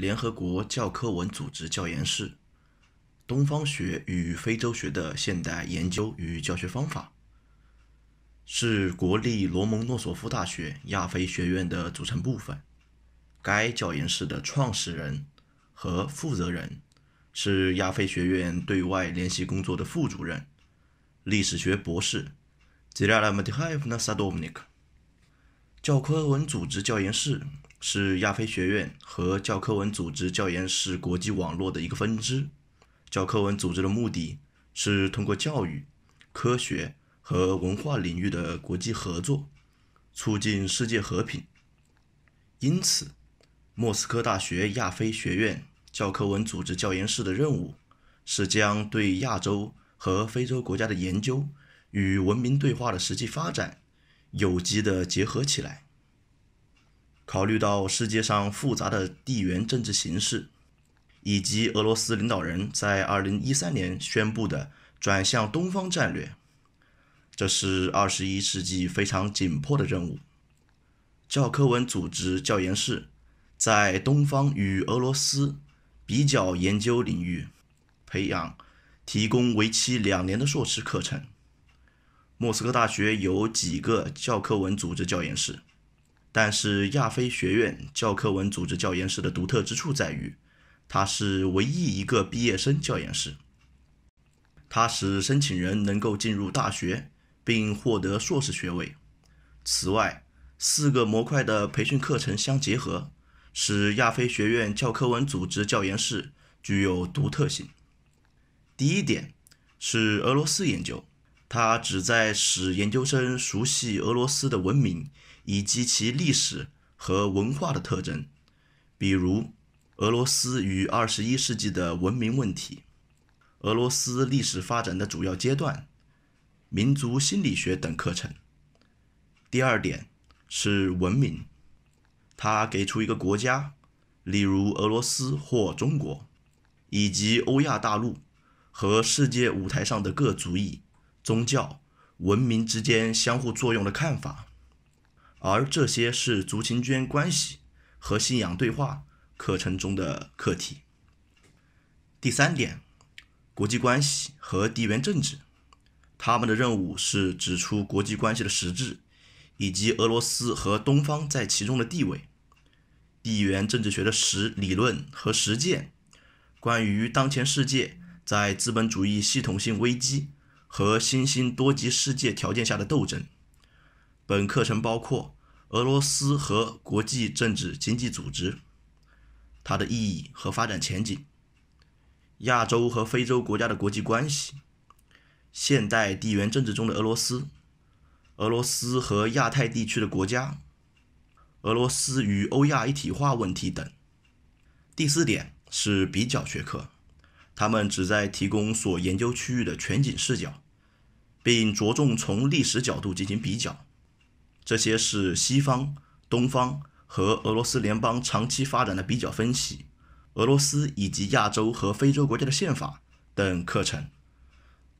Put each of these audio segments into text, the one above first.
联合国教科文组织教研室，东方学与非洲学的现代研究与教学方法，是国立罗蒙诺索夫大学亚非学院的组成部分。该教研室的创始人和负责人是亚非学院对外联系工作的副主任，历史学博士。教科文组织教研室。是亚非学院和教科文组织教研室国际网络的一个分支。教科文组织的目的是通过教育、科学和文化领域的国际合作，促进世界和平。因此，莫斯科大学亚非学院教科文组织教研室的任务是将对亚洲和非洲国家的研究与文明对话的实际发展有机的结合起来。考虑到世界上复杂的地缘政治形势，以及俄罗斯领导人在2013年宣布的转向东方战略，这是21世纪非常紧迫的任务。教科文组织教研室在东方与俄罗斯比较研究领域培养提供为期两年的硕士课程。莫斯科大学有几个教科文组织教研室。但是亚非学院教科文组织教研室的独特之处在于，它是唯一一个毕业生教研室。它使申请人能够进入大学并获得硕士学位。此外，四个模块的培训课程相结合，使亚非学院教科文组织教研室具有独特性。第一点是俄罗斯研究，它旨在使研究生熟悉俄罗斯的文明。以及其历史和文化的特征，比如俄罗斯与二十一世纪的文明问题、俄罗斯历史发展的主要阶段、民族心理学等课程。第二点是文明，它给出一个国家，例如俄罗斯或中国，以及欧亚大陆和世界舞台上的各族裔、宗教、文明之间相互作用的看法。而这些是族间关系和信仰对话课程中的课题。第三点，国际关系和地缘政治，他们的任务是指出国际关系的实质，以及俄罗斯和东方在其中的地位。地缘政治学的实理论和实践，关于当前世界在资本主义系统性危机和新兴多极世界条件下的斗争。本课程包括俄罗斯和国际政治经济组织，它的意义和发展前景，亚洲和非洲国家的国际关系，现代地缘政治中的俄罗斯，俄罗斯和亚太地区的国家，俄罗斯与欧亚一体化问题等。第四点是比较学科，他们旨在提供所研究区域的全景视角，并着重从历史角度进行比较。这些是西方、东方和俄罗斯联邦长期发展的比较分析，俄罗斯以及亚洲和非洲国家的宪法等课程。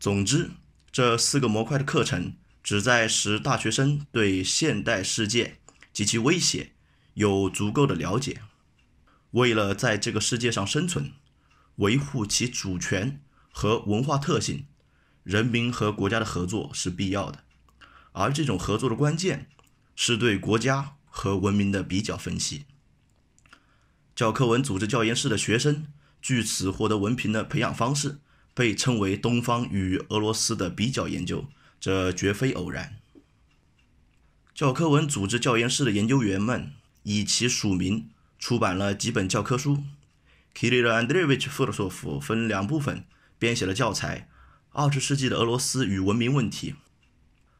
总之，这四个模块的课程旨在使大学生对现代世界及其威胁有足够的了解。为了在这个世界上生存，维护其主权和文化特性，人民和国家的合作是必要的，而这种合作的关键。是对国家和文明的比较分析。教科文组织教研室的学生据此获得文凭的培养方式，被称为“东方与俄罗斯的比较研究”，这绝非偶然。教科文组织教研室的研究员们以其署名出版了几本教科书。Kirill Andreyevich Furtsov 分两部分编写了教材《二十世纪的俄罗斯与文明问题》。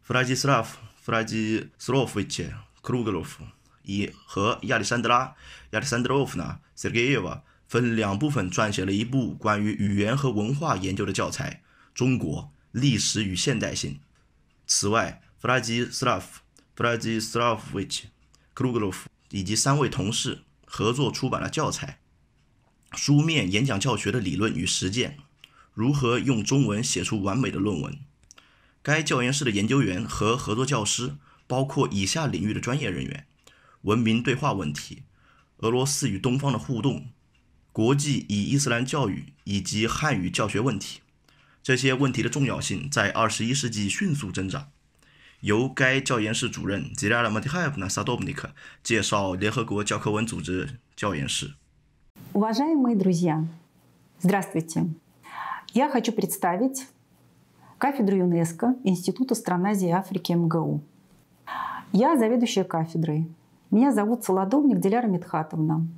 弗拉基斯拉夫。弗拉基斯拉夫维奇·克鲁格洛夫以和亚历山德拉·亚历山德罗夫娜·斯 e 耶娃分两部分撰写了一部关于语言和文化研究的教材《中国历史与现代性》。此外，弗拉基斯拉夫、弗拉基斯拉夫维奇·克鲁格洛夫以及三位同事合作出版了教材《书面演讲教学的理论与实践：如何用中文写出完美的论文》。该教研室的研究员和合作教师包括以下领域的专业人员：文明对话问题、俄罗斯与东方的互动、国际与伊斯兰教育以及汉语教学问题。这些问题的重要性在21世纪迅速增长。由该教研室主任 z 拉拉 a v o m i r Tihapna s a d o n i k 介绍联合国教科文组织教研室。Уважаемые друзья, здравствуйте. Я хочу представить кафедры ЮНЕСКО Института стран Азии и Африки МГУ. Я заведующая кафедрой. Меня зовут Солодовник Диляра Митхатовна.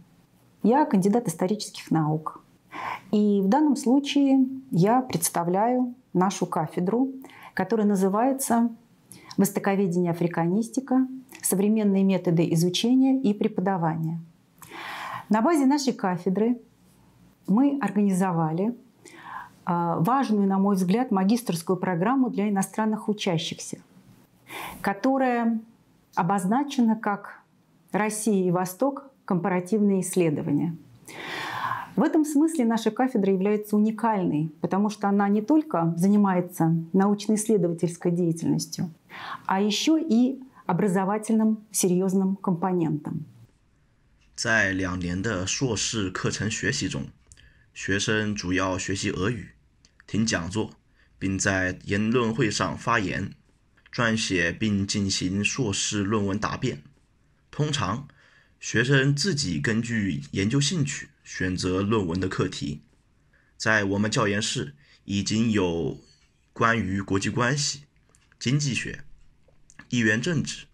Я кандидат исторических наук. И в данном случае я представляю нашу кафедру, которая называется «Востоковедение африканистика. Современные методы изучения и преподавания». На базе нашей кафедры мы организовали а, важную, на мой взгляд, магистрскую программу для иностранных учащихся, которая обозначена как «Россия и Восток. Компаративные исследования». В этом смысле наша кафедра является уникальной, потому что она не только занимается научно-исследовательской деятельностью, а еще и образовательным серьезным компонентом. 在两年的硕士课程学习中，学生主要学习俄语，听讲座，并在言论会上发言，撰写并进行硕士论文答辩。通常，学生自己根据研究兴趣选择论文的课题。在我们教研室，已经有关于国际关系、经济学、地缘政治、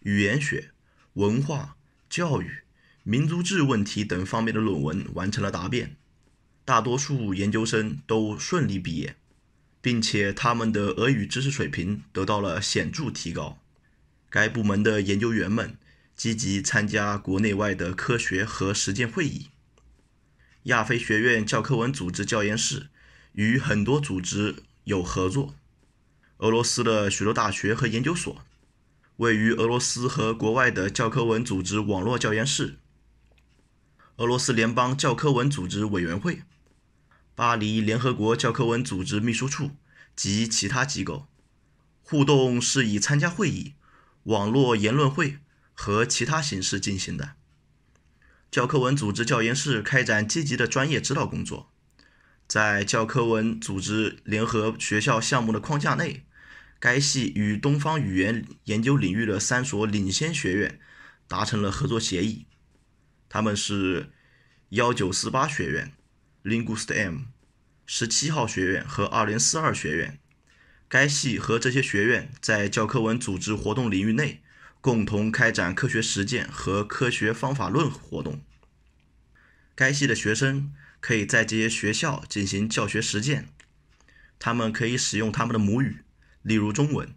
语言学、文化、教育、民族志问题等方面的论文完成了答辩。大多数研究生都顺利毕业，并且他们的俄语知识水平得到了显著提高。该部门的研究员们积极参加国内外的科学和实践会议。亚非学院教科文组织教研室与很多组织有合作。俄罗斯的许多大学和研究所位于俄罗斯和国外的教科文组织网络教研室。俄罗斯联邦教科文组织委员会、巴黎联合国教科文组织秘书处及其他机构互动是以参加会议、网络言论会和其他形式进行的。教科文组织教研室开展积极的专业指导工作，在教科文组织联合学校项目的框架内，该系与东方语言研究领域的三所领先学院达成了合作协议。他们是幺九四八学院、linguistm、十七号学院和二零四二学院。该系和这些学院在教科文组织活动领域内共同开展科学实践和科学方法论活动。该系的学生可以在这些学校进行教学实践。他们可以使用他们的母语，例如中文，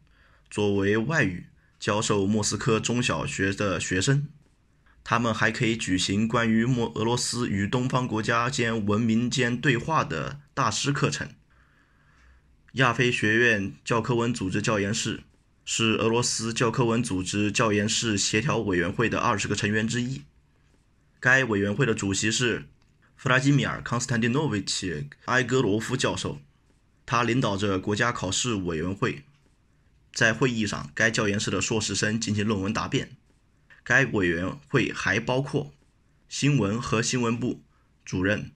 作为外语教授莫斯科中小学的学生。他们还可以举行关于莫俄罗斯与东方国家间文明间对话的大师课程。亚非学院教科文组织教研室是俄罗斯教科文组织教研室协调委员会的二十个成员之一。该委员会的主席是弗拉基米尔·康斯坦丁诺维奇·埃格罗夫教授，他领导着国家考试委员会。在会议上，该教研室的硕士生进行论文答辩。该委员会还包括新闻和新闻部主任、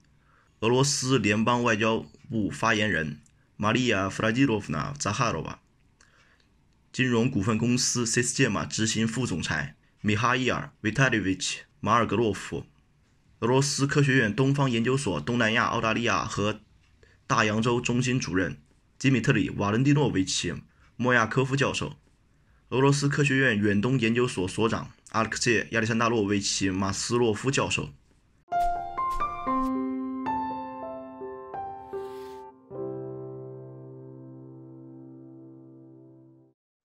俄罗斯联邦外交部发言人玛利亚·弗拉基洛夫娜·扎哈罗娃、金融股份公司 s i s t e m 执行副总裁米哈伊尔·维塔利维奇·马尔格洛夫、俄罗斯科学院东方研究所东南亚、澳大利亚和大洋洲中心主任吉米特里·瓦伦蒂诺维奇·莫亚科夫教授、俄罗斯科学院远东研究所所长。阿列克谢·亚历山大洛维奇·马斯洛夫教授。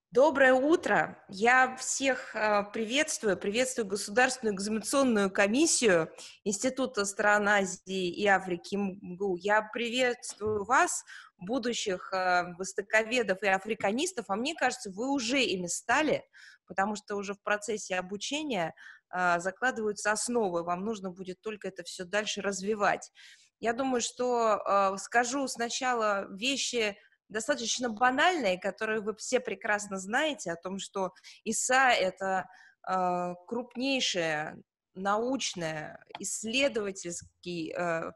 Доброе утро! Я всех э, приветствую, приветствую Государственную экзаменационную комиссию Института стран Азии и Африки МГУ. Я приветствую вас, будущих э, востоковедов и африканистов, а мне кажется, вы уже ими стали – потому что уже в процессе обучения а, закладываются основы, вам нужно будет только это все дальше развивать. Я думаю, что а, скажу сначала вещи достаточно банальные, которые вы все прекрасно знаете, о том, что ИСА — это а, крупнейшее научное, исследовательский а,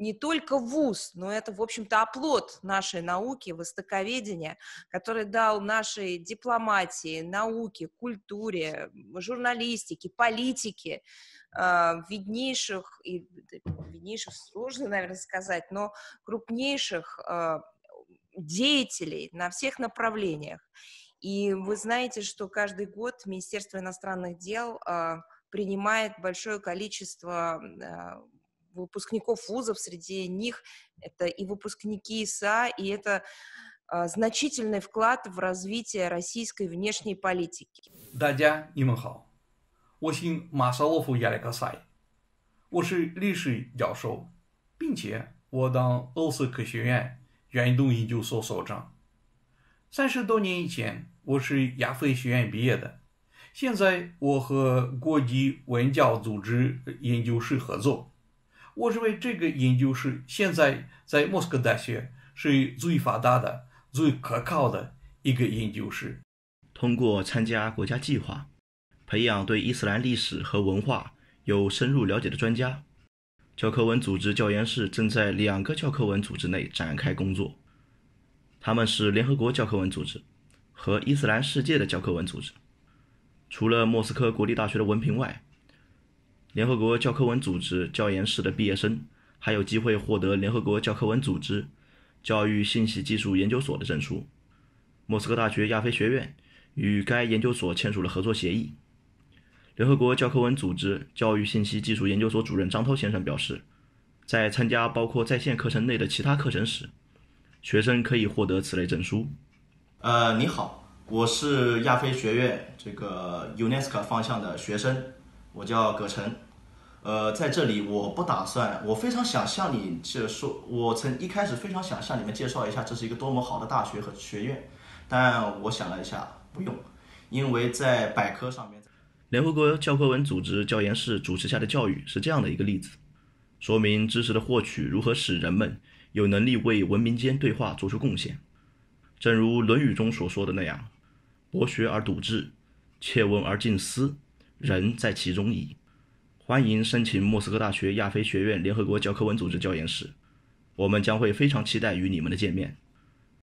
не только вуз, но это, в общем-то, оплот нашей науки, востоковедения, который дал нашей дипломатии, науке, культуре, журналистике, политике а, виднейших, и виднейших сложно, наверное, сказать, но крупнейших а, деятелей на всех направлениях. И вы знаете, что каждый год Министерство иностранных дел а, принимает большое количество выпускников вузов, среди них это и выпускники ИСА, и это а, значительный вклад в развитие российской внешней политики. 大家你们好，我姓马绍洛夫亚历克塞，我是历史教授，并且我当欧式科学院远东研究所所长。三十多年以前，我是亚非学院毕业的。现在我和国际文教组织研究室合作，我认为这个研究室现在在莫斯科大学是最发达的、最可靠的一个研究室。通过参加国家计划，培养对伊斯兰历史和文化有深入了解的专家。教科文组织教研室正在两个教科文组织内展开工作，他们是联合国教科文组织和伊斯兰世界的教科文组织。除了莫斯科国立大学的文凭外，联合国教科文组织教研室的毕业生还有机会获得联合国教科文组织教育信息技术研究所的证书。莫斯科大学亚非学院与该研究所签署了合作协议。联合国教科文组织教育信息技术研究所主任张涛先生表示，在参加包括在线课程内的其他课程时，学生可以获得此类证书。呃，你好，我是亚非学院这个 UNESCO 方向的学生。我叫葛晨，呃，在这里我不打算，我非常想向你这说，我曾一开始非常想向你们介绍一下这是一个多么好的大学和学院，但我想了一下，不用，因为在百科上面，联合国教科文组织教研室主持下的教育是这样的一个例子，说明知识的获取如何使人们有能力为文明间对话做出贡献，正如《论语》中所说的那样，博学而笃志，切问而近思。人在其中矣。欢迎申请莫斯科大学亚非学院联合国教科文组织教研室，我们将会非常期待与你们的见面。